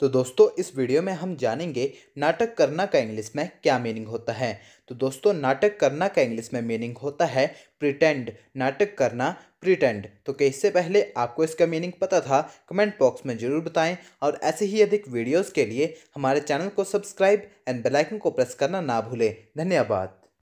तो दोस्तों इस वीडियो में हम जानेंगे नाटक करना का इंग्लिश में क्या मीनिंग होता है तो दोस्तों नाटक करना का इंग्लिश में मीनिंग होता है प्रिटेंड नाटक करना प्रिटेंड तो क्या इससे पहले आपको इसका मीनिंग पता था कमेंट बॉक्स में ज़रूर बताएं और ऐसे ही अधिक वीडियोस के लिए हमारे चैनल को सब्सक्राइब एंड बेलाइकन को प्रेस करना ना भूलें धन्यवाद